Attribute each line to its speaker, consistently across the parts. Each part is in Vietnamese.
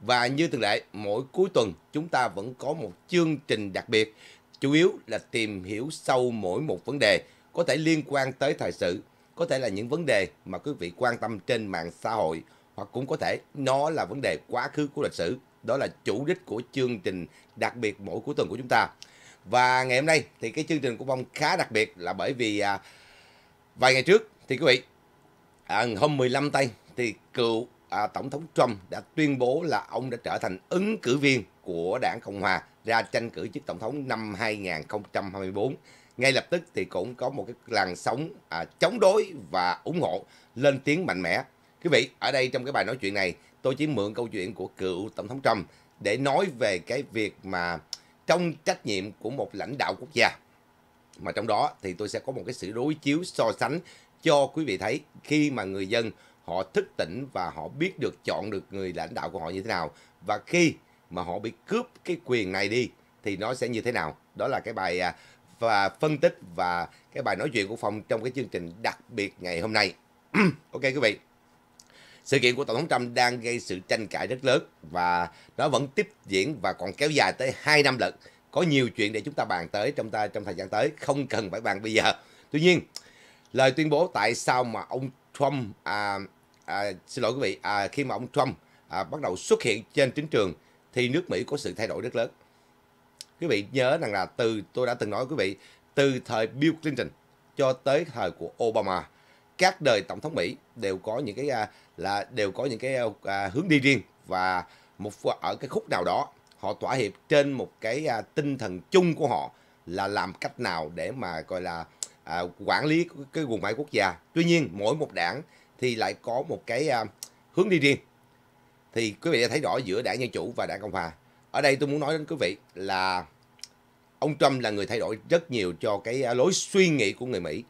Speaker 1: Và như thường lệ, mỗi cuối tuần chúng ta vẫn có một chương trình đặc biệt, chủ yếu là tìm hiểu sâu mỗi một vấn đề có thể liên quan tới thời sự, có thể là những vấn đề mà quý vị quan tâm trên mạng xã hội hoặc cũng có thể nó là vấn đề quá khứ của lịch sử. Đó là chủ đích của chương trình đặc biệt mỗi cuối tuần của chúng ta. Và ngày hôm nay thì cái chương trình của bông khá đặc biệt là bởi vì à, vài ngày trước thì quý vị à, hôm 15 tây thì cựu à, Tổng thống Trump đã tuyên bố là ông đã trở thành ứng cử viên của đảng Cộng Hòa ra tranh cử chức Tổng thống năm 2024. Ngay lập tức thì cũng có một cái làn sóng à, chống đối và ủng hộ lên tiếng mạnh mẽ. Quý vị, ở đây trong cái bài nói chuyện này, tôi chỉ mượn câu chuyện của cựu Tổng thống Trump để nói về cái việc mà trong trách nhiệm của một lãnh đạo quốc gia. Mà trong đó thì tôi sẽ có một cái sự đối chiếu so sánh cho quý vị thấy khi mà người dân họ thức tỉnh và họ biết được chọn được người lãnh đạo của họ như thế nào và khi mà họ bị cướp cái quyền này đi thì nó sẽ như thế nào đó là cái bài à, và phân tích và cái bài nói chuyện của phong trong cái chương trình đặc biệt ngày hôm nay ok quý vị sự kiện của tổng thống trump đang gây sự tranh cãi rất lớn và nó vẫn tiếp diễn và còn kéo dài tới hai năm lận có nhiều chuyện để chúng ta bàn tới trong ta trong thời gian tới không cần phải bàn bây giờ tuy nhiên lời tuyên bố tại sao mà ông trump à, à, xin lỗi quý vị à, khi mà ông Trump à, bắt đầu xuất hiện trên chính trường thì nước Mỹ có sự thay đổi rất lớn quý vị nhớ rằng là từ tôi đã từng nói quý vị từ thời Bill Clinton cho tới thời của Obama các đời tổng thống Mỹ đều có những cái à, là đều có những cái à, à hướng đi riêng và một ở cái khúc nào đó họ thỏa hiệp trên một cái à, tinh thần chung của họ là làm cách nào để mà gọi là à, quản lý cái quần máy quốc gia tuy nhiên mỗi một đảng thì lại có một cái uh, hướng đi riêng thì quý vị đã thấy rõ giữa đảng Dân Chủ và đảng Cộng Hòa. Ở đây tôi muốn nói đến quý vị là ông Trump là người thay đổi rất nhiều cho cái à, lối suy nghĩ của người Mỹ.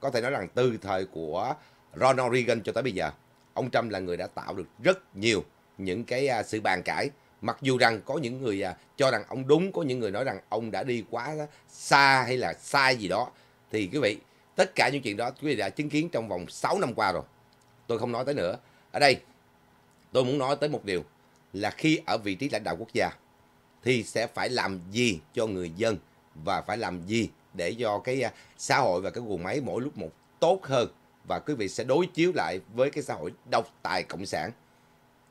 Speaker 1: Có thể nói rằng từ thời của Ronald Reagan cho tới bây giờ, ông Trump là người đã tạo được rất nhiều những cái à, sự bàn cãi. Mặc dù rằng có những người cho rằng ông đúng, có những người nói rằng ông đã đi quá xa hay là sai gì đó. Thì quý vị, tất cả những chuyện đó quý vị đã chứng kiến trong vòng 6 năm qua rồi tôi không nói tới nữa ở đây tôi muốn nói tới một điều là khi ở vị trí lãnh đạo quốc gia thì sẽ phải làm gì cho người dân và phải làm gì để cho cái à, xã hội và cái guồng máy mỗi lúc một tốt hơn và quý vị sẽ đối chiếu lại với cái xã hội độc tài cộng sản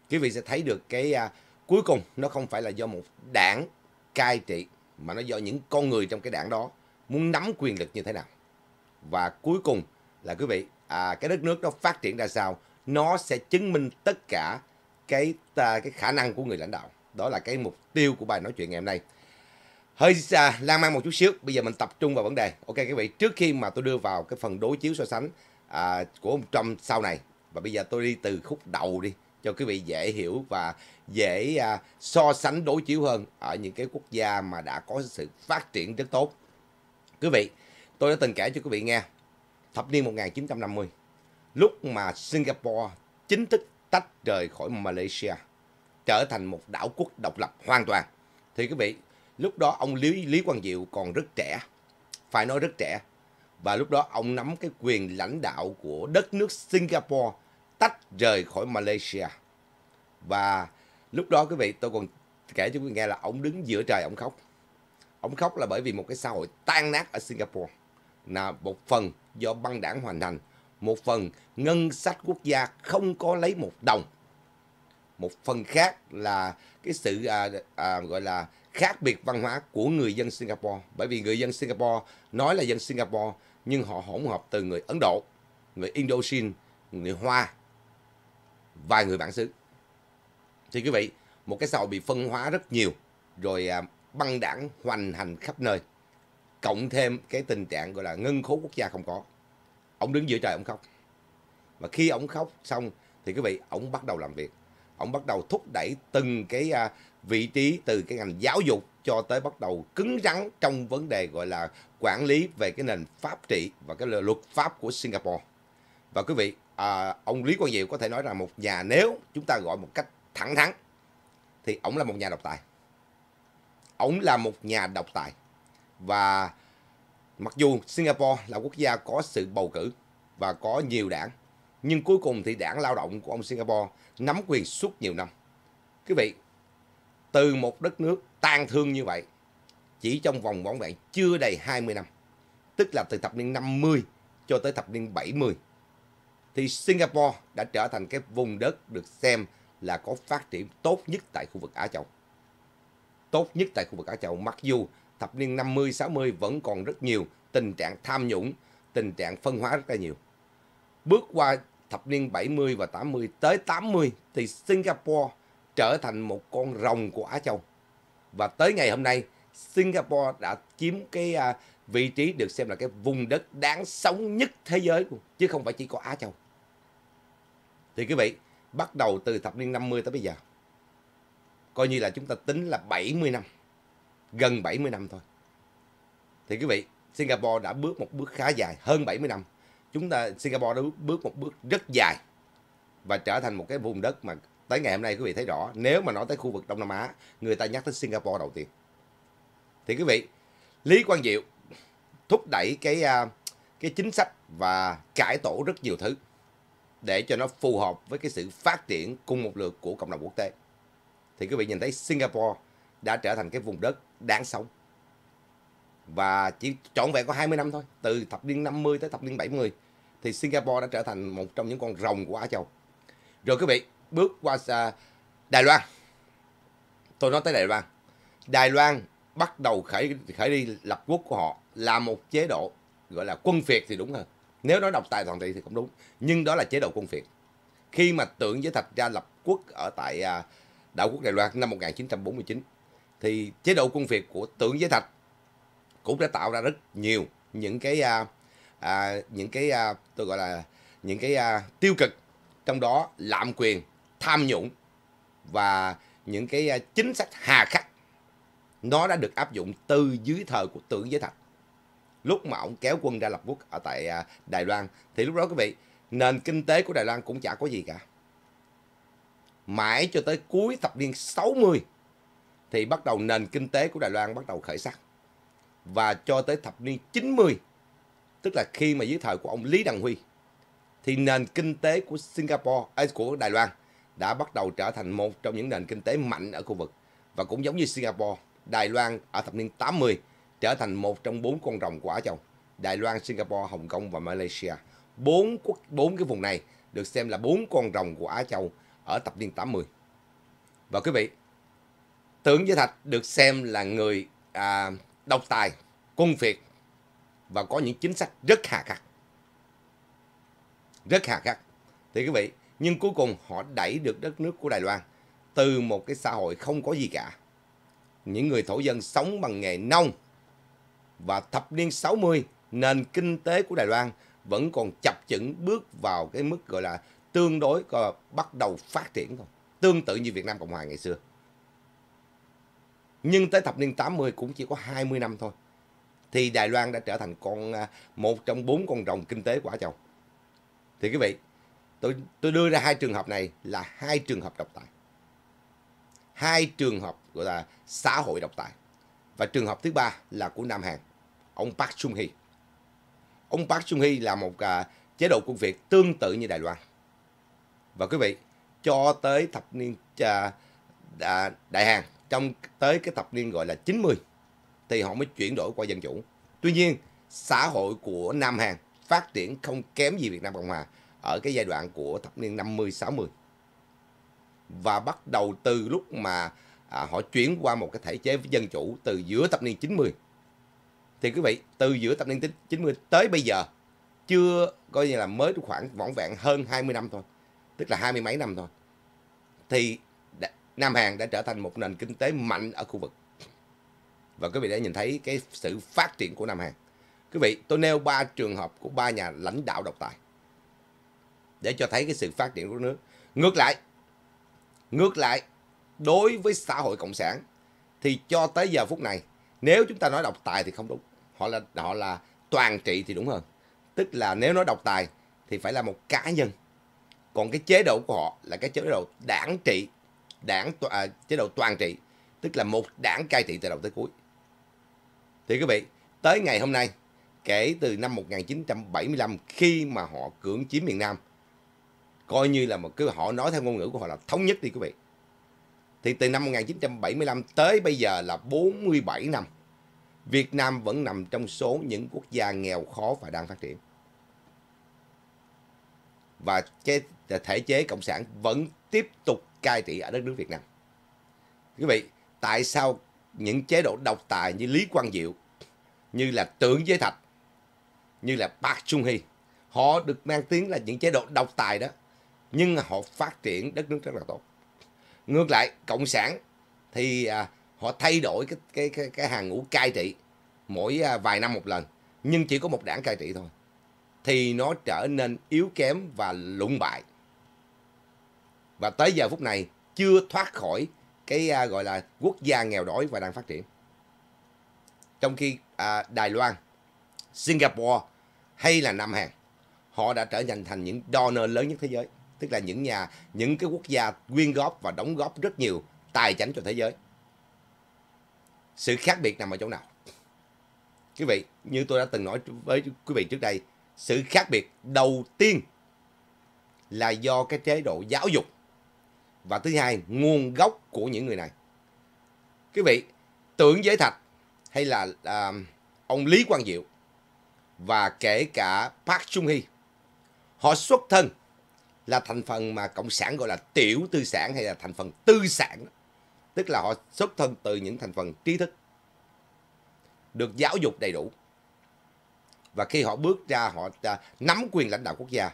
Speaker 1: quý vị sẽ thấy được cái à, cuối cùng nó không phải là do một đảng cai trị mà nó do những con người trong cái đảng đó muốn nắm quyền lực như thế nào và cuối cùng là quý vị à, cái đất nước nó phát triển ra sao nó sẽ chứng minh tất cả cái à, cái khả năng của người lãnh đạo đó là cái mục tiêu của bài nói chuyện ngày hôm nay hơi à, lan man một chút xíu bây giờ mình tập trung vào vấn đề ok các vị trước khi mà tôi đưa vào cái phần đối chiếu so sánh à, của ông Trump sau này và bây giờ tôi đi từ khúc đầu đi cho quý vị dễ hiểu và dễ à, so sánh đối chiếu hơn ở những cái quốc gia mà đã có sự phát triển rất tốt quý vị tôi đã từng kể cho quý vị nghe thập niên 1950 lúc mà Singapore chính thức tách rời khỏi Malaysia trở thành một đảo quốc độc lập hoàn toàn thì quý vị lúc đó ông Lý Lý Quang Diệu còn rất trẻ phải nói rất trẻ và lúc đó ông nắm cái quyền lãnh đạo của đất nước Singapore tách rời khỏi Malaysia và lúc đó quý vị tôi còn kể cho quý vị nghe là ông đứng giữa trời ông khóc ông khóc là bởi vì một cái xã hội tan nát ở Singapore là một phần do băng đảng hoàn thành, một phần ngân sách quốc gia không có lấy một đồng. Một phần khác là cái sự à, à, gọi là khác biệt văn hóa của người dân Singapore. Bởi vì người dân Singapore nói là dân Singapore nhưng họ hỗn hợp từ người Ấn Độ, người Indochine, người Hoa, vài người bản xứ. Thì quý vị, một cái xã hội bị phân hóa rất nhiều rồi à, băng đảng hoành hành khắp nơi cộng thêm cái tình trạng gọi là ngân khố quốc gia không có ông đứng giữa trời ông khóc và khi ông khóc xong thì quý vị ông bắt đầu làm việc ông bắt đầu thúc đẩy từng cái à, vị trí từ cái ngành giáo dục cho tới bắt đầu cứng rắn trong vấn đề gọi là quản lý về cái nền pháp trị và cái luật pháp của Singapore và quý vị à, ông Lý Quang Diệu có thể nói rằng một nhà nếu chúng ta gọi một cách thẳng thắn thì ông là một nhà độc tài ông là một nhà độc tài và mặc dù Singapore là quốc gia có sự bầu cử và có nhiều đảng nhưng cuối cùng thì đảng lao động của ông Singapore nắm quyền suốt nhiều năm. Quý vị, từ một đất nước tan thương như vậy chỉ trong vòng vỏn vẹn chưa đầy 20 năm, tức là từ thập niên 50 cho tới thập niên 70 thì Singapore đã trở thành cái vùng đất được xem là có phát triển tốt nhất tại khu vực Á Châu. Tốt nhất tại khu vực Á Châu mặc dù thập niên 50, 60 vẫn còn rất nhiều tình trạng tham nhũng, tình trạng phân hóa rất là nhiều. Bước qua thập niên 70 và 80 tới 80 thì Singapore trở thành một con rồng của Á Châu. Và tới ngày hôm nay, Singapore đã chiếm cái à, vị trí được xem là cái vùng đất đáng sống nhất thế giới chứ không phải chỉ có Á Châu. Thì quý vị, bắt đầu từ thập niên 50 tới bây giờ, coi như là chúng ta tính là 70 năm gần 70 năm thôi. Thì quý vị, Singapore đã bước một bước khá dài, hơn 70 năm. Chúng ta Singapore đã bước một bước rất dài và trở thành một cái vùng đất mà tới ngày hôm nay quý vị thấy rõ, nếu mà nói tới khu vực Đông Nam Á, người ta nhắc tới Singapore đầu tiên. Thì quý vị, Lý Quang Diệu thúc đẩy cái à, cái chính sách và cải tổ rất nhiều thứ để cho nó phù hợp với cái sự phát triển cùng một lượt của cộng đồng quốc tế. Thì quý vị nhìn thấy Singapore đã trở thành cái vùng đất đáng sống. Và chỉ trọn vẹn có 20 năm thôi, từ thập niên 50 tới thập niên 70 thì Singapore đã trở thành một trong những con rồng của Á Châu. Rồi quý vị, bước qua Đài Loan. Tôi nói tới Đài Loan. Đài Loan bắt đầu khởi khởi đi lập quốc của họ là một chế độ gọi là quân phiệt thì đúng hơn. Nếu nói độc tài toàn trị thì cũng đúng, nhưng đó là chế độ quân phiệt. Khi mà tưởng giới Thạch ra lập quốc ở tại à, đảo quốc Đài Loan năm 1949 thì chế độ quân Việt của tượng Giới Thạch cũng đã tạo ra rất nhiều những cái à, à, những cái à, tôi gọi là những cái à, tiêu cực trong đó lạm quyền tham nhũng và những cái à, chính sách hà khắc nó đã được áp dụng từ dưới thời của tượng Giới Thạch lúc mà ông kéo quân ra lập quốc ở tại à, Đài Loan thì lúc đó quý vị nền kinh tế của Đài Loan cũng chả có gì cả mãi cho tới cuối thập niên 60 thì bắt đầu nền kinh tế của Đài Loan bắt đầu khởi sắc. Và cho tới thập niên 90, tức là khi mà dưới thời của ông Lý Đăng Huy, thì nền kinh tế của Singapore, ấy, à, của Đài Loan đã bắt đầu trở thành một trong những nền kinh tế mạnh ở khu vực. Và cũng giống như Singapore, Đài Loan ở thập niên 80 trở thành một trong bốn con rồng của Á Châu. Đài Loan, Singapore, Hồng Kông và Malaysia. Bốn quốc bốn cái vùng này được xem là bốn con rồng của Á Châu ở thập niên 80. Và quý vị, Tướng Giới Thạch được xem là người à, độc tài, quân phiệt và có những chính sách rất hà khắc. Rất hà khắc. Thì quý vị, nhưng cuối cùng họ đẩy được đất nước của Đài Loan từ một cái xã hội không có gì cả. Những người thổ dân sống bằng nghề nông và thập niên 60 nền kinh tế của Đài Loan vẫn còn chập chững bước vào cái mức gọi là tương đối gọi bắt đầu phát triển thôi. Tương tự như Việt Nam Cộng Hòa ngày xưa nhưng tới thập niên 80 cũng chỉ có 20 năm thôi thì Đài Loan đã trở thành con à, một trong bốn con rồng kinh tế quả chồng thì quý vị tôi tôi đưa ra hai trường hợp này là hai trường hợp độc tài hai trường hợp gọi là xã hội độc tài và trường hợp thứ ba là của Nam Hàn ông Park Chung Hee ông Park Chung Hee là một à, chế độ công việc tương tự như Đài Loan và quý vị cho tới thập niên à, Đại Hàn trong tới cái thập niên gọi là 90 thì họ mới chuyển đổi qua dân chủ. Tuy nhiên, xã hội của Nam Hàn phát triển không kém gì Việt Nam Cộng Hòa ở cái giai đoạn của thập niên 50 60. Và bắt đầu từ lúc mà à, họ chuyển qua một cái thể chế dân chủ từ giữa thập niên 90. Thì quý vị, từ giữa thập niên 90 tới bây giờ chưa coi như là mới khoảng vỏn vẹn hơn 20 năm thôi, tức là hai mươi mấy năm thôi. Thì Nam Hàn đã trở thành một nền kinh tế mạnh ở khu vực. Và quý vị đã nhìn thấy cái sự phát triển của Nam Hàn. Quý vị, tôi nêu ba trường hợp của ba nhà lãnh đạo độc tài để cho thấy cái sự phát triển của nước. Ngược lại, ngược lại đối với xã hội cộng sản thì cho tới giờ phút này nếu chúng ta nói độc tài thì không đúng. Họ là họ là toàn trị thì đúng hơn. Tức là nếu nói độc tài thì phải là một cá nhân. Còn cái chế độ của họ là cái chế độ đảng trị đảng à, chế độ toàn trị tức là một đảng cai trị từ đầu tới cuối thì quý vị tới ngày hôm nay kể từ năm 1975 khi mà họ cưỡng chiếm miền Nam coi như là một cái họ nói theo ngôn ngữ của họ là thống nhất đi quý vị thì từ năm 1975 tới bây giờ là 47 năm Việt Nam vẫn nằm trong số những quốc gia nghèo khó và đang phát triển và cái thể chế cộng sản vẫn tiếp tục cai trị ở đất nước Việt Nam. Quý vị, tại sao những chế độ độc tài như Lý Quang Diệu, như là Tưởng Giới Thạch, như là Park Chung Hee, họ được mang tiếng là những chế độ độc tài đó, nhưng họ phát triển đất nước rất là tốt. Ngược lại, Cộng sản thì à, họ thay đổi cái, cái, cái, cái hàng ngũ cai trị mỗi à, vài năm một lần, nhưng chỉ có một đảng cai trị thôi. Thì nó trở nên yếu kém và lụng bại và tới giờ phút này chưa thoát khỏi cái à, gọi là quốc gia nghèo đói và đang phát triển. Trong khi à, Đài Loan, Singapore hay là Nam Hàn, họ đã trở thành thành những donor lớn nhất thế giới, tức là những nhà những cái quốc gia quyên góp và đóng góp rất nhiều tài chính cho thế giới. Sự khác biệt nằm ở chỗ nào? Quý vị, như tôi đã từng nói với quý vị trước đây, sự khác biệt đầu tiên là do cái chế độ giáo dục và thứ hai nguồn gốc của những người này quý vị tưởng giới thạch hay là à, ông lý quang diệu và kể cả park chung hy họ xuất thân là thành phần mà cộng sản gọi là tiểu tư sản hay là thành phần tư sản tức là họ xuất thân từ những thành phần trí thức được giáo dục đầy đủ và khi họ bước ra họ à, nắm quyền lãnh đạo quốc gia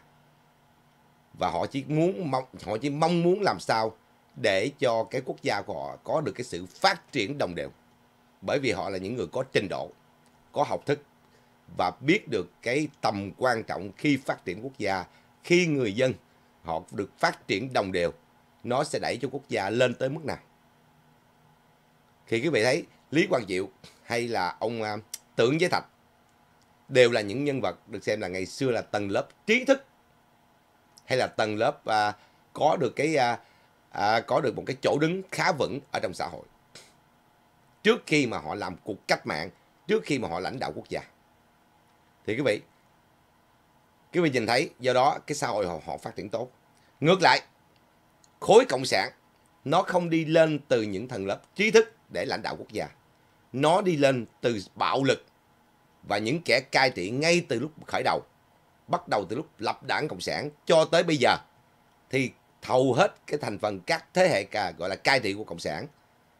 Speaker 1: và họ chỉ muốn mong họ chỉ mong muốn làm sao để cho cái quốc gia của họ có được cái sự phát triển đồng đều bởi vì họ là những người có trình độ có học thức và biết được cái tầm quan trọng khi phát triển quốc gia khi người dân họ được phát triển đồng đều nó sẽ đẩy cho quốc gia lên tới mức nào khi quý vị thấy lý quang diệu hay là ông à, tưởng giới thạch đều là những nhân vật được xem là ngày xưa là tầng lớp trí thức hay là tầng lớp à, có được cái à, à, có được một cái chỗ đứng khá vững ở trong xã hội trước khi mà họ làm cuộc cách mạng trước khi mà họ lãnh đạo quốc gia thì quý vị quý vị nhìn thấy do đó cái xã hội họ, họ phát triển tốt ngược lại khối cộng sản nó không đi lên từ những tầng lớp trí thức để lãnh đạo quốc gia nó đi lên từ bạo lực và những kẻ cai trị ngay từ lúc khởi đầu bắt đầu từ lúc lập đảng Cộng sản cho tới bây giờ thì hầu hết cái thành phần các thế hệ cả gọi là cai trị của Cộng sản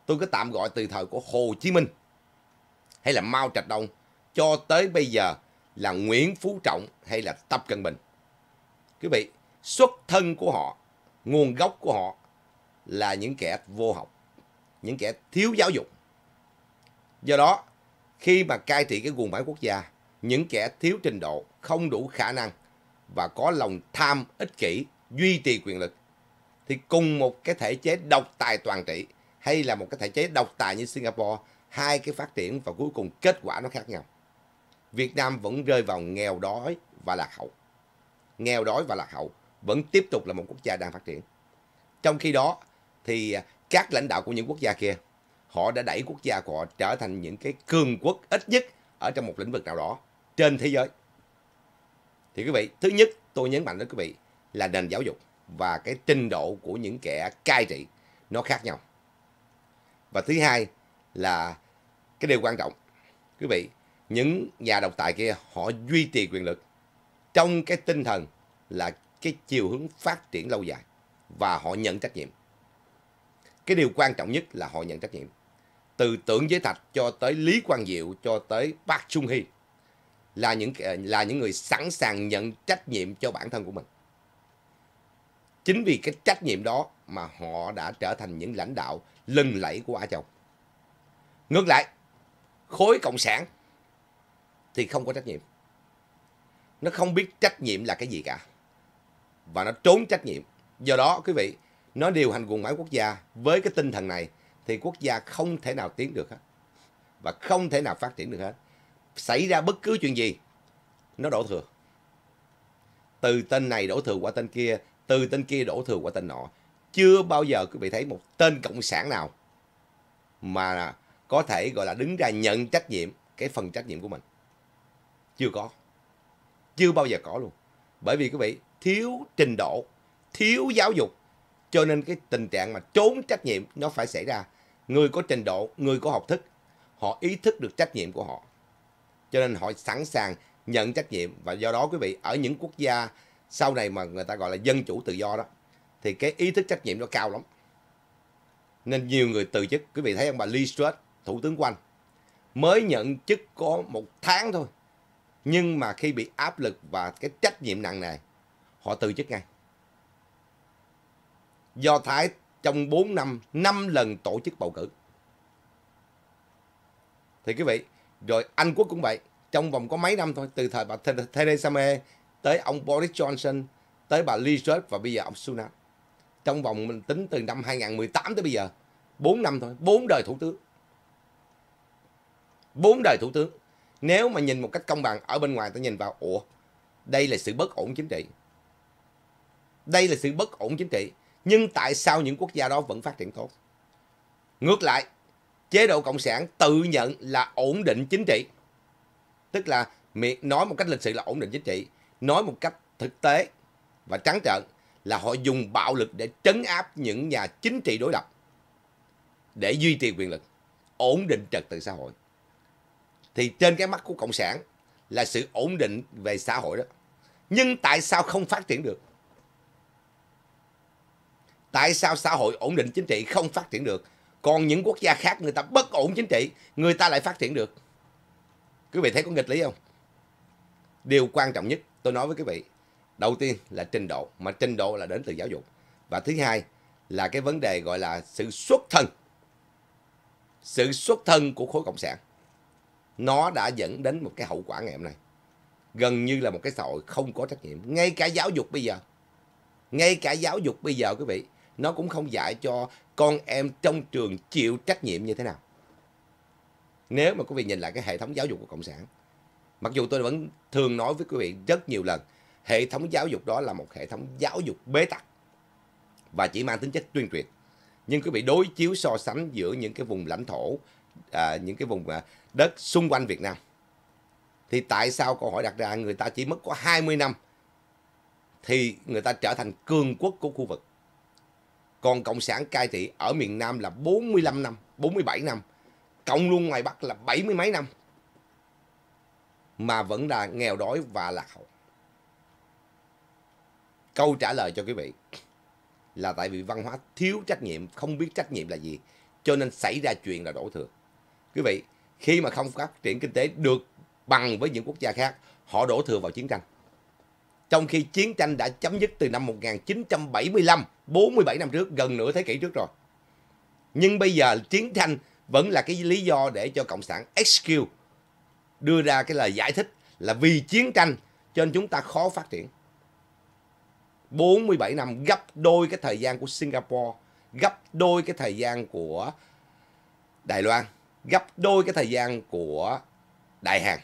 Speaker 1: tôi cứ tạm gọi từ thời của Hồ Chí Minh hay là Mao Trạch Đông cho tới bây giờ là Nguyễn Phú Trọng hay là Tập Cận Bình. Quý vị, xuất thân của họ, nguồn gốc của họ là những kẻ vô học, những kẻ thiếu giáo dục. Do đó, khi mà cai trị cái nguồn bản quốc gia những kẻ thiếu trình độ, không đủ khả năng và có lòng tham ích kỷ duy trì quyền lực thì cùng một cái thể chế độc tài toàn trị hay là một cái thể chế độc tài như Singapore hai cái phát triển và cuối cùng kết quả nó khác nhau. Việt Nam vẫn rơi vào nghèo đói và lạc hậu. Nghèo đói và lạc hậu vẫn tiếp tục là một quốc gia đang phát triển. Trong khi đó thì các lãnh đạo của những quốc gia kia họ đã đẩy quốc gia của họ trở thành những cái cường quốc ít nhất ở trong một lĩnh vực nào đó trên thế giới. Thì quý vị, thứ nhất tôi nhấn mạnh đến quý vị là nền giáo dục và cái trình độ của những kẻ cai trị nó khác nhau. Và thứ hai là cái điều quan trọng. Quý vị, những nhà độc tài kia họ duy trì quyền lực trong cái tinh thần là cái chiều hướng phát triển lâu dài và họ nhận trách nhiệm. Cái điều quan trọng nhất là họ nhận trách nhiệm. Từ tưởng giới thạch cho tới Lý Quang Diệu cho tới Park trung Hee là những ờ, là những người sẵn sàng nhận trách nhiệm cho bản thân của mình. Chính vì cái trách nhiệm đó mà họ đã trở thành những lãnh đạo lừng lẫy của Á Châu. Ngược lại, khối cộng sản thì không có trách nhiệm. Nó không biết trách nhiệm là cái gì cả. Và nó trốn trách nhiệm. Do đó quý vị, nó điều hành quần máy quốc gia với cái tinh thần này thì quốc gia không thể nào tiến được hết. Và không thể nào phát triển được hết xảy ra bất cứ chuyện gì nó đổ thừa từ tên này đổ thừa qua tên kia từ tên kia đổ thừa qua tên nọ chưa bao giờ quý vị thấy một tên cộng sản nào mà có thể gọi là đứng ra nhận trách nhiệm cái phần trách nhiệm của mình chưa có chưa bao giờ có luôn bởi vì quý vị thiếu trình độ thiếu giáo dục cho nên cái tình trạng mà trốn trách nhiệm nó phải xảy ra người có trình độ người có học thức họ ý thức được trách nhiệm của họ cho nên họ sẵn sàng nhận trách nhiệm và do đó quý vị ở những quốc gia sau này mà người ta gọi là dân chủ tự do đó thì cái ý thức trách nhiệm nó cao lắm nên nhiều người từ chức quý vị thấy ông bà Lee Stewart thủ tướng của Anh mới nhận chức có một tháng thôi nhưng mà khi bị áp lực và cái trách nhiệm nặng này họ từ chức ngay Do Thái trong 4 năm 5 lần tổ chức bầu cử thì quý vị rồi Anh Quốc cũng vậy trong vòng có mấy năm thôi từ thời bà Theresa May tới ông Boris Johnson tới bà Liz Truss và bây giờ ông Sunak trong vòng mình tính từ năm 2018 tới bây giờ 4 năm thôi 4 đời thủ tướng 4 đời thủ tướng nếu mà nhìn một cách công bằng ở bên ngoài ta nhìn vào ủa đây là sự bất ổn chính trị đây là sự bất ổn chính trị nhưng tại sao những quốc gia đó vẫn phát triển tốt ngược lại chế độ cộng sản tự nhận là ổn định chính trị tức là miệng nói một cách lịch sự là ổn định chính trị nói một cách thực tế và trắng trợn là họ dùng bạo lực để trấn áp những nhà chính trị đối lập để duy trì quyền lực ổn định trật tự xã hội thì trên cái mắt của cộng sản là sự ổn định về xã hội đó nhưng tại sao không phát triển được tại sao xã hội ổn định chính trị không phát triển được còn những quốc gia khác người ta bất ổn chính trị người ta lại phát triển được quý vị thấy có nghịch lý không điều quan trọng nhất tôi nói với quý vị đầu tiên là trình độ mà trình độ là đến từ giáo dục và thứ hai là cái vấn đề gọi là sự xuất thân sự xuất thân của khối cộng sản nó đã dẫn đến một cái hậu quả ngày hôm nay gần như là một cái xã hội không có trách nhiệm ngay cả giáo dục bây giờ ngay cả giáo dục bây giờ quý vị nó cũng không dạy cho con em trong trường chịu trách nhiệm như thế nào. Nếu mà quý vị nhìn lại cái hệ thống giáo dục của Cộng sản, mặc dù tôi vẫn thường nói với quý vị rất nhiều lần, hệ thống giáo dục đó là một hệ thống giáo dục bế tắc và chỉ mang tính chất tuyên truyền. Nhưng quý vị đối chiếu so sánh giữa những cái vùng lãnh thổ, à, những cái vùng à, đất xung quanh Việt Nam, thì tại sao câu hỏi đặt ra người ta chỉ mất có 20 năm thì người ta trở thành cường quốc của khu vực còn Cộng sản cai trị ở miền Nam là 45 năm, 47 năm. Cộng luôn ngoài Bắc là 70 mấy năm. Mà vẫn là nghèo đói và lạc hậu. Câu trả lời cho quý vị là tại vì văn hóa thiếu trách nhiệm, không biết trách nhiệm là gì. Cho nên xảy ra chuyện là đổ thừa. Quý vị, khi mà không phát triển kinh tế được bằng với những quốc gia khác, họ đổ thừa vào chiến tranh trong khi chiến tranh đã chấm dứt từ năm 1975, 47 năm trước, gần nửa thế kỷ trước rồi. Nhưng bây giờ chiến tranh vẫn là cái lý do để cho Cộng sản HQ đưa ra cái lời giải thích là vì chiến tranh cho nên chúng ta khó phát triển. 47 năm gấp đôi cái thời gian của Singapore, gấp đôi cái thời gian của Đài Loan, gấp đôi cái thời gian của Đại Hàn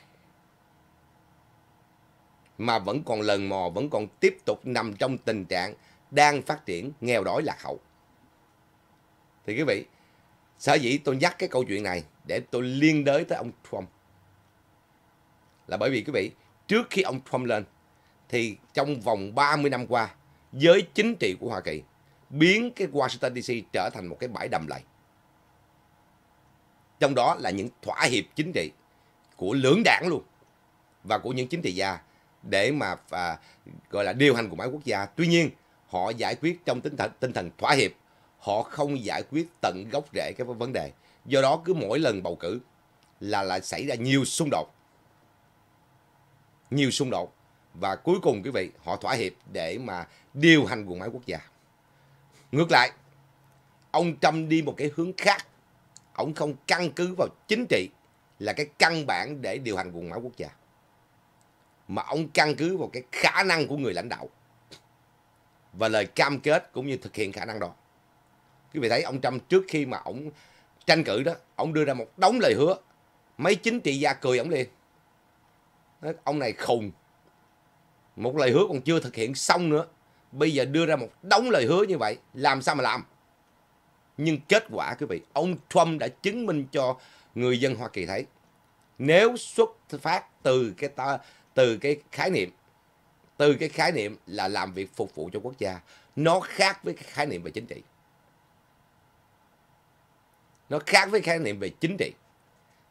Speaker 1: mà vẫn còn lần mò, vẫn còn tiếp tục nằm trong tình trạng đang phát triển nghèo đói lạc hậu. Thì quý vị, sở dĩ tôi nhắc cái câu chuyện này để tôi liên đới tới ông Trump. Là bởi vì quý vị, trước khi ông Trump lên, thì trong vòng 30 năm qua, giới chính trị của Hoa Kỳ biến cái Washington DC trở thành một cái bãi đầm lầy. Trong đó là những thỏa hiệp chính trị của lưỡng đảng luôn và của những chính trị gia để mà à, gọi là điều hành của máy quốc gia tuy nhiên họ giải quyết trong tinh thần tinh thần thỏa hiệp họ không giải quyết tận gốc rễ cái vấn đề do đó cứ mỗi lần bầu cử là lại xảy ra nhiều xung đột nhiều xung đột và cuối cùng quý vị họ thỏa hiệp để mà điều hành quần máy quốc gia ngược lại ông trump đi một cái hướng khác ông không căn cứ vào chính trị là cái căn bản để điều hành quần máy quốc gia mà ông căn cứ vào cái khả năng của người lãnh đạo và lời cam kết cũng như thực hiện khả năng đó quý vị thấy ông Trump trước khi mà ông tranh cử đó ông đưa ra một đống lời hứa mấy chính trị gia cười ông liền Nói, ông này khùng một lời hứa còn chưa thực hiện xong nữa bây giờ đưa ra một đống lời hứa như vậy làm sao mà làm nhưng kết quả quý vị ông Trump đã chứng minh cho người dân Hoa Kỳ thấy nếu xuất phát từ cái ta từ cái khái niệm từ cái khái niệm là làm việc phục vụ cho quốc gia nó khác với cái khái niệm về chính trị nó khác với khái niệm về chính trị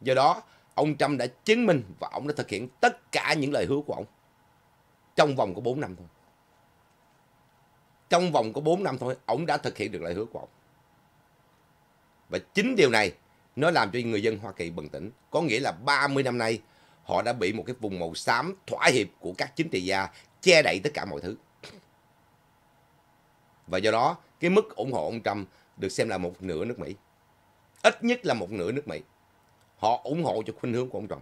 Speaker 1: do đó ông Trump đã chứng minh và ông đã thực hiện tất cả những lời hứa của ông trong vòng có 4 năm thôi trong vòng có 4 năm thôi ông đã thực hiện được lời hứa của ông và chính điều này nó làm cho người dân Hoa Kỳ bừng tỉnh có nghĩa là 30 năm nay họ đã bị một cái vùng màu xám thỏa hiệp của các chính trị gia che đậy tất cả mọi thứ. Và do đó, cái mức ủng hộ ông Trump được xem là một nửa nước Mỹ. Ít nhất là một nửa nước Mỹ. Họ ủng hộ cho khuynh hướng của ông Trump.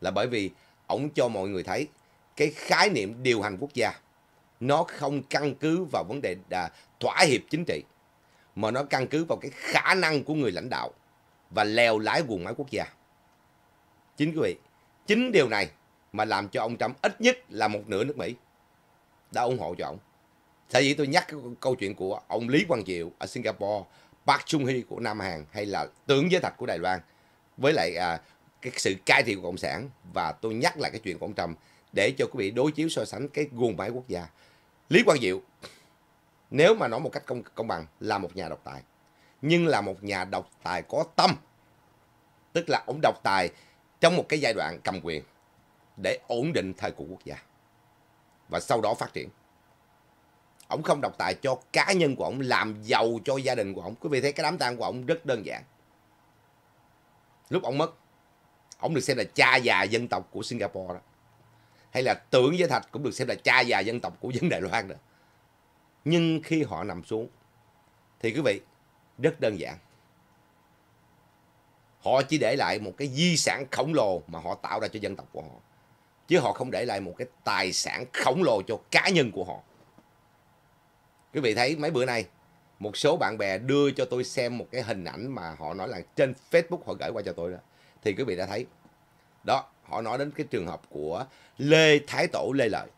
Speaker 1: Là bởi vì ông cho mọi người thấy cái khái niệm điều hành quốc gia nó không căn cứ vào vấn đề thỏa hiệp chính trị mà nó căn cứ vào cái khả năng của người lãnh đạo và lèo lái quần máy quốc gia. Chính quý vị, Chính điều này mà làm cho ông Trump ít nhất là một nửa nước Mỹ đã ủng hộ cho ông. Sở vì tôi nhắc câu chuyện của ông Lý Quang Diệu ở Singapore, Park Chung Hee của Nam Hàn hay là tướng giới thạch của Đài Loan với lại à, cái sự cai trị của Cộng sản và tôi nhắc lại cái chuyện của ông Trump để cho quý vị đối chiếu so sánh cái guồng máy quốc gia. Lý Quang Diệu nếu mà nói một cách công công bằng là một nhà độc tài nhưng là một nhà độc tài có tâm tức là ông độc tài trong một cái giai đoạn cầm quyền để ổn định thời cuộc quốc gia và sau đó phát triển. Ông không độc tài cho cá nhân của ông làm giàu cho gia đình của ông. Quý vị thấy cái đám tang của ông rất đơn giản. Lúc ông mất, ông được xem là cha già dân tộc của Singapore đó. Hay là tưởng giới thạch cũng được xem là cha già dân tộc của dân Đài Loan đó. Nhưng khi họ nằm xuống, thì quý vị, rất đơn giản. Họ chỉ để lại một cái di sản khổng lồ mà họ tạo ra cho dân tộc của họ. Chứ họ không để lại một cái tài sản khổng lồ cho cá nhân của họ. Quý vị thấy mấy bữa nay, một số bạn bè đưa cho tôi xem một cái hình ảnh mà họ nói là trên Facebook họ gửi qua cho tôi đó. Thì quý vị đã thấy. Đó, họ nói đến cái trường hợp của Lê Thái Tổ Lê Lợi.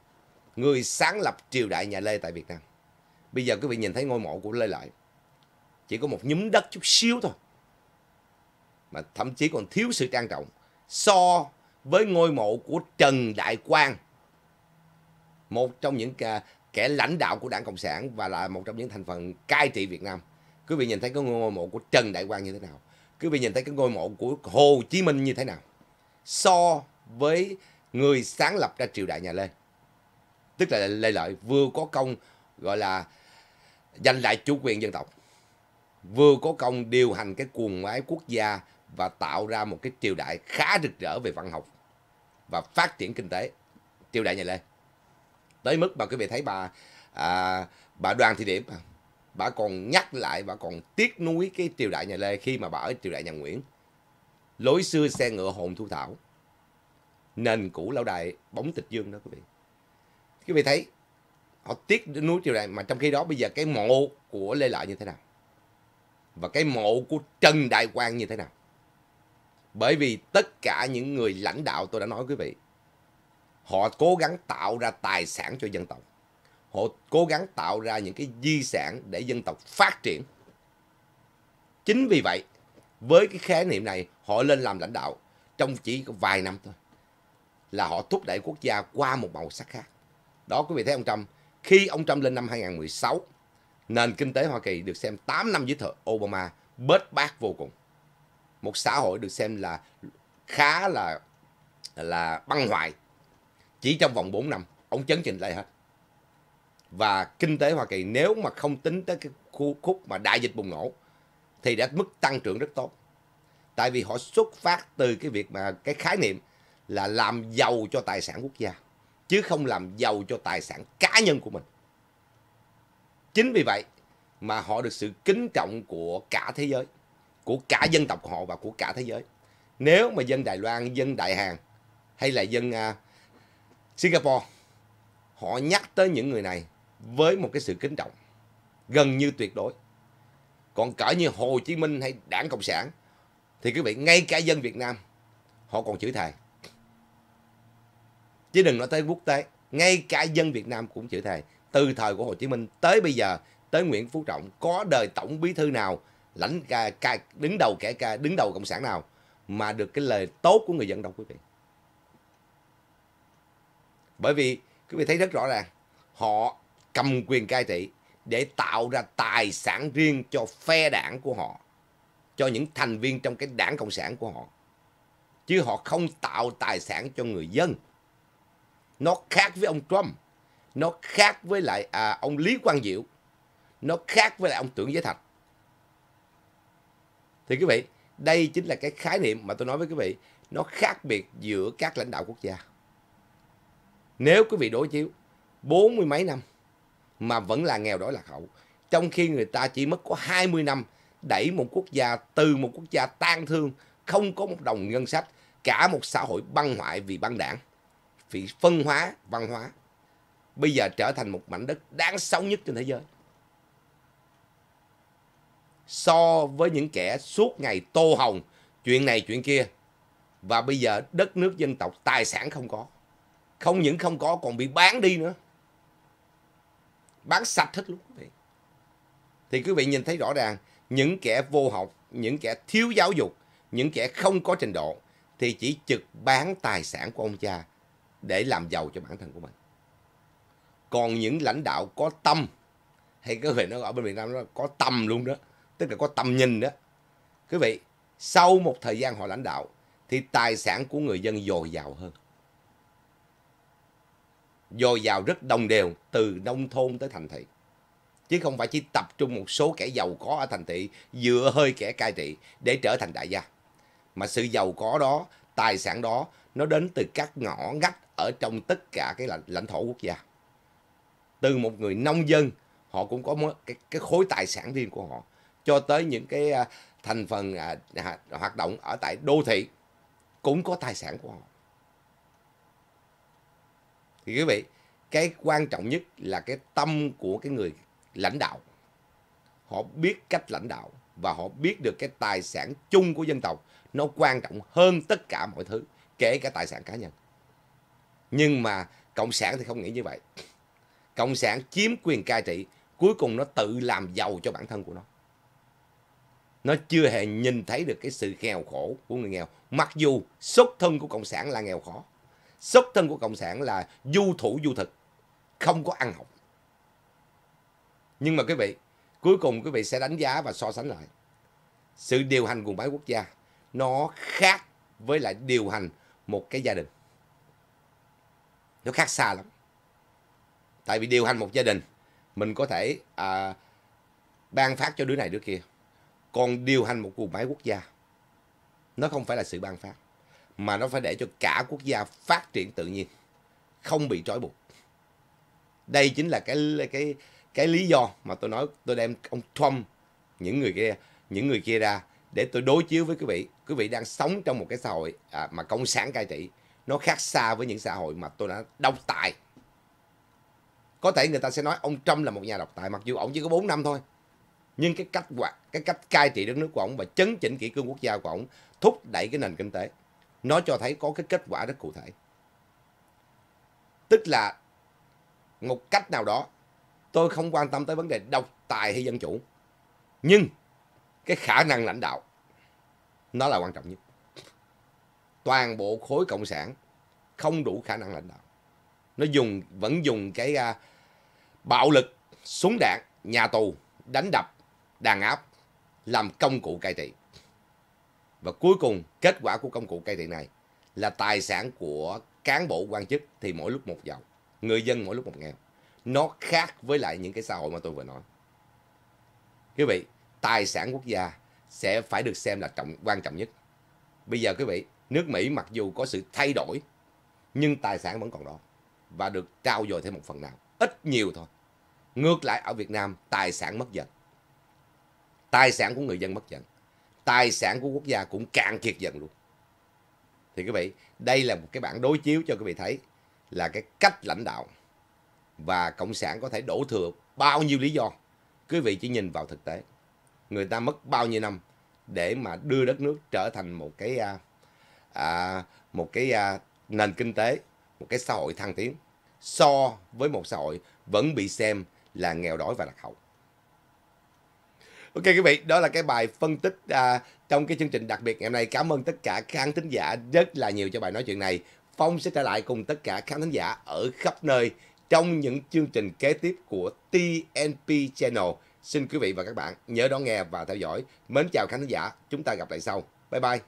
Speaker 1: Người sáng lập triều đại nhà Lê tại Việt Nam. Bây giờ quý vị nhìn thấy ngôi mộ của Lê Lợi. Chỉ có một nhúm đất chút xíu thôi mà thậm chí còn thiếu sự trang trọng so với ngôi mộ của Trần Đại Quang, một trong những kẻ lãnh đạo của Đảng Cộng sản và là một trong những thành phần cai trị Việt Nam. Quý vị nhìn thấy cái ngôi mộ của Trần Đại Quang như thế nào? Quý vị nhìn thấy cái ngôi mộ của Hồ Chí Minh như thế nào? So với người sáng lập ra triều đại nhà Lê. Tức là Lê Lợi vừa có công gọi là giành lại chủ quyền dân tộc, vừa có công điều hành cái cuồng máy quốc gia và tạo ra một cái triều đại khá rực rỡ về văn học và phát triển kinh tế triều đại nhà Lê tới mức mà quý vị thấy bà à, bà Đoàn Thị Điểm bà còn nhắc lại bà còn tiếc nuối cái triều đại nhà Lê khi mà bà ở triều đại nhà Nguyễn lối xưa xe ngựa hồn thu thảo nền cũ lão đài bóng tịch dương đó quý vị quý vị thấy họ tiếc nuối triều đại mà trong khi đó bây giờ cái mộ của Lê Lợi như thế nào và cái mộ của Trần Đại Quang như thế nào bởi vì tất cả những người lãnh đạo tôi đã nói quý vị, họ cố gắng tạo ra tài sản cho dân tộc. Họ cố gắng tạo ra những cái di sản để dân tộc phát triển. Chính vì vậy, với cái khái niệm này, họ lên làm lãnh đạo trong chỉ có vài năm thôi. Là họ thúc đẩy quốc gia qua một màu sắc khác. Đó quý vị thấy ông Trump, khi ông Trump lên năm 2016, nền kinh tế Hoa Kỳ được xem 8 năm dưới thời Obama bết bát vô cùng một xã hội được xem là khá là là băng hoại chỉ trong vòng 4 năm ông chấn trình lại hết và kinh tế Hoa Kỳ nếu mà không tính tới cái khu khúc mà đại dịch bùng nổ thì đã mức tăng trưởng rất tốt tại vì họ xuất phát từ cái việc mà cái khái niệm là làm giàu cho tài sản quốc gia chứ không làm giàu cho tài sản cá nhân của mình chính vì vậy mà họ được sự kính trọng của cả thế giới của cả dân tộc họ và của cả thế giới nếu mà dân Đài Loan dân Đại Hàn hay là dân à, Singapore họ nhắc tới những người này với một cái sự kính trọng gần như tuyệt đối còn cỡ như Hồ Chí Minh hay đảng Cộng sản thì quý vị ngay cả dân Việt Nam họ còn chửi thề chứ đừng nói tới quốc tế ngay cả dân Việt Nam cũng chửi thề từ thời của Hồ Chí Minh tới bây giờ tới Nguyễn Phú Trọng có đời tổng bí thư nào lãnh ca, ca đứng đầu kẻ ca đứng đầu cộng sản nào mà được cái lời tốt của người dân đâu quý vị bởi vì quý vị thấy rất rõ ràng họ cầm quyền cai trị để tạo ra tài sản riêng cho phe đảng của họ cho những thành viên trong cái đảng cộng sản của họ chứ họ không tạo tài sản cho người dân nó khác với ông Trump nó khác với lại à, ông Lý Quang Diệu nó khác với lại ông Tưởng Giới Thạch thì quý vị đây chính là cái khái niệm mà tôi nói với quý vị nó khác biệt giữa các lãnh đạo quốc gia nếu quý vị đối chiếu 40 mấy năm mà vẫn là nghèo đói lạc hậu trong khi người ta chỉ mất có 20 năm đẩy một quốc gia từ một quốc gia tan thương không có một đồng ngân sách cả một xã hội băng hoại vì băng đảng vì phân hóa văn hóa bây giờ trở thành một mảnh đất đáng sống nhất trên thế giới so với những kẻ suốt ngày tô hồng chuyện này chuyện kia và bây giờ đất nước dân tộc tài sản không có không những không có còn bị bán đi nữa bán sạch hết luôn quý vị thì quý vị nhìn thấy rõ ràng những kẻ vô học những kẻ thiếu giáo dục những kẻ không có trình độ thì chỉ trực bán tài sản của ông cha để làm giàu cho bản thân của mình còn những lãnh đạo có tâm hay cái hình nó gọi bên Việt Nam nó có tâm luôn đó tức là có tầm nhìn đó. Quý vị, sau một thời gian họ lãnh đạo thì tài sản của người dân dồi dào hơn. Dồi dào rất đồng đều từ nông thôn tới thành thị. Chứ không phải chỉ tập trung một số kẻ giàu có ở thành thị dựa hơi kẻ cai trị để trở thành đại gia. Mà sự giàu có đó, tài sản đó nó đến từ các ngõ ngách ở trong tất cả cái lãnh, lãnh thổ quốc gia. Từ một người nông dân, họ cũng có cái, cái khối tài sản riêng của họ cho tới những cái à, thành phần à, hoạt động ở tại đô thị cũng có tài sản của họ. Thì quý vị, cái quan trọng nhất là cái tâm của cái người lãnh đạo. Họ biết cách lãnh đạo và họ biết được cái tài sản chung của dân tộc nó quan trọng hơn tất cả mọi thứ, kể cả tài sản cá nhân. Nhưng mà cộng sản thì không nghĩ như vậy. Cộng sản chiếm quyền cai trị, cuối cùng nó tự làm giàu cho bản thân của nó nó chưa hề nhìn thấy được cái sự nghèo khổ của người nghèo mặc dù xuất thân của cộng sản là nghèo khó xuất thân của cộng sản là du thủ du thực không có ăn học nhưng mà quý vị cuối cùng quý vị sẽ đánh giá và so sánh lại sự điều hành của máy quốc gia nó khác với lại điều hành một cái gia đình nó khác xa lắm tại vì điều hành một gia đình mình có thể à, ban phát cho đứa này đứa kia còn điều hành một cuộc máy quốc gia nó không phải là sự ban phát mà nó phải để cho cả quốc gia phát triển tự nhiên không bị trói buộc đây chính là cái cái cái lý do mà tôi nói tôi đem ông Trump những người kia những người kia ra để tôi đối chiếu với quý vị quý vị đang sống trong một cái xã hội à, mà công sản cai trị nó khác xa với những xã hội mà tôi đã độc tài có thể người ta sẽ nói ông Trump là một nhà độc tài mặc dù ông chỉ có 4 năm thôi nhưng cái cách hoạt cái cách cai trị đất nước của ông và chấn chỉnh kỷ cương quốc gia của ông thúc đẩy cái nền kinh tế nó cho thấy có cái kết quả rất cụ thể tức là một cách nào đó tôi không quan tâm tới vấn đề độc tài hay dân chủ nhưng cái khả năng lãnh đạo nó là quan trọng nhất toàn bộ khối cộng sản không đủ khả năng lãnh đạo nó dùng vẫn dùng cái uh, bạo lực súng đạn nhà tù đánh đập đàn áp làm công cụ cai trị. Và cuối cùng kết quả của công cụ cai trị này là tài sản của cán bộ quan chức thì mỗi lúc một giàu, người dân mỗi lúc một nghèo. Nó khác với lại những cái xã hội mà tôi vừa nói. Quý vị, tài sản quốc gia sẽ phải được xem là trọng quan trọng nhất. Bây giờ quý vị, nước Mỹ mặc dù có sự thay đổi nhưng tài sản vẫn còn đó và được trao dồi thêm một phần nào, ít nhiều thôi. Ngược lại ở Việt Nam, tài sản mất dần tài sản của người dân mất dần tài sản của quốc gia cũng cạn kiệt dần luôn thì quý vị đây là một cái bản đối chiếu cho quý vị thấy là cái cách lãnh đạo và cộng sản có thể đổ thừa bao nhiêu lý do quý vị chỉ nhìn vào thực tế người ta mất bao nhiêu năm để mà đưa đất nước trở thành một cái à, à một cái à, nền kinh tế một cái xã hội thăng tiến so với một xã hội vẫn bị xem là nghèo đói và lạc hậu ok quý vị đó là cái bài phân tích à, trong cái chương trình đặc biệt ngày hôm nay cảm ơn tất cả khán thính giả rất là nhiều cho bài nói chuyện này phong sẽ trở lại cùng tất cả khán thính giả ở khắp nơi trong những chương trình kế tiếp của TNP Channel xin quý vị và các bạn nhớ đón nghe và theo dõi mến chào khán thính giả chúng ta gặp lại sau bye bye